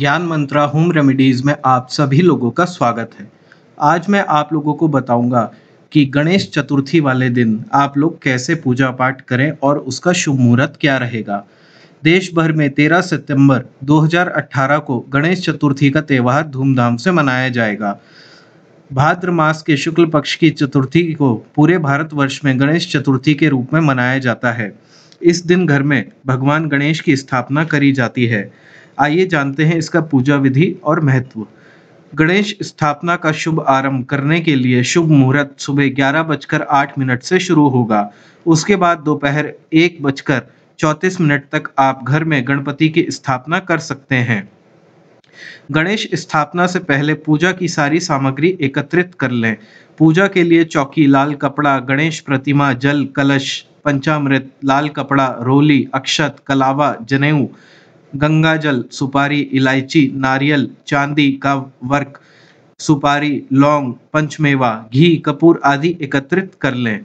ज्ञान मंत्रा home remedies में आप सभी लोगों का स्वागत है आज मैं आप लोगों को बताऊंगा कि गणेश चतुर्थी वाले दिन आप लोग कैसे पूजा पाठ करें और उसका शुभ मुहूर्त क्या रहेगा देश भर में 13 सितंबर 2018 को गणेश चतुर्थी का त्यौहार धूमधाम से मनाया जाएगा भाद्र मास के शुक्ल पक्ष की चतुर्थी को पूरे भारतवर्ष में गणेश चतुर्थी के रूप में मनाया जाता है इस दिन घर में भगवान गणेश की स्थापना करी जाती है आइए जानते हैं इसका पूजा विधि और महत्व गणेश स्थापना का शुभ आरंभ करने के लिए शुभ मुहूर्त सुबह ग्यारह बजकर आठ मिनट से शुरू होगा उसके बाद दोपहर एक बजकर चौंतीस मिनट तक आप घर में गणपति की स्थापना कर सकते हैं गणेश स्थापना से पहले पूजा की सारी सामग्री एकत्रित कर लें पूजा के लिए चौकी लाल कपड़ा गणेश प्रतिमा जल कलश पंचामृत लाल कपड़ा रोली अक्षत कलावा जनेऊ गंगाजल सुपारी इलायची नारियल चांदी का वर्क सुपारी लौंग पंचमेवा घी कपूर आदि एकत्रित कर लें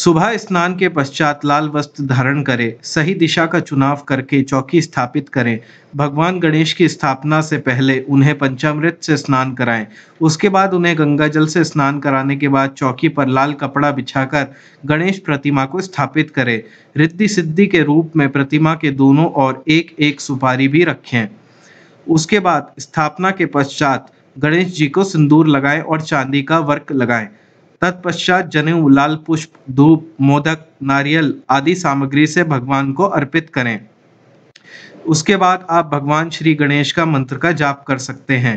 सुबह स्नान के पश्चात लाल वस्त्र धारण करें सही दिशा का चुनाव करके चौकी स्थापित करें भगवान गणेश की स्थापना से पहले उन्हें पंचामृत से स्नान कराएं उसके बाद उन्हें गंगा जल से स्नान कराने के बाद चौकी पर लाल कपड़ा बिछाकर गणेश प्रतिमा को स्थापित करें रिद्धि सिद्धि के रूप में प्रतिमा के दोनों और एक एक सुपारी भी रखें उसके बाद स्थापना के पश्चात गणेश जी को सिंदूर लगाएं और चांदी का वर्क लगाएं तत्पश्चात जनेऊ लाल पुष्प धूप मोदक नारियल आदि सामग्री से भगवान को अर्पित करें उसके बाद आप भगवान श्री गणेश का मंत्र का जाप कर सकते हैं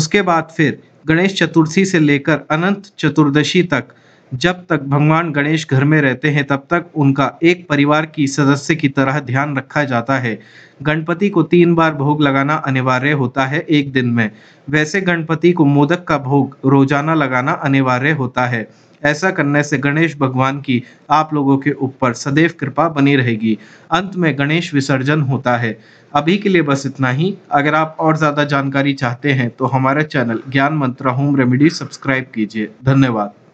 उसके बाद फिर गणेश चतुर्थी से लेकर अनंत चतुर्दशी तक जब तक भगवान गणेश घर में रहते हैं तब तक उनका एक परिवार की सदस्य की तरह ध्यान रखा जाता है गणपति को तीन बार भोग लगाना अनिवार्य होता है एक दिन में वैसे गणपति को मोदक का भोग रोजाना लगाना अनिवार्य होता है ऐसा करने से गणेश भगवान की आप लोगों के ऊपर सदैव कृपा बनी रहेगी अंत में गणेश विसर्जन होता है अभी के लिए बस इतना ही अगर आप और ज़्यादा जानकारी चाहते हैं तो हमारा चैनल ज्ञान मंत्रा होम रेमेडी सब्सक्राइब कीजिए धन्यवाद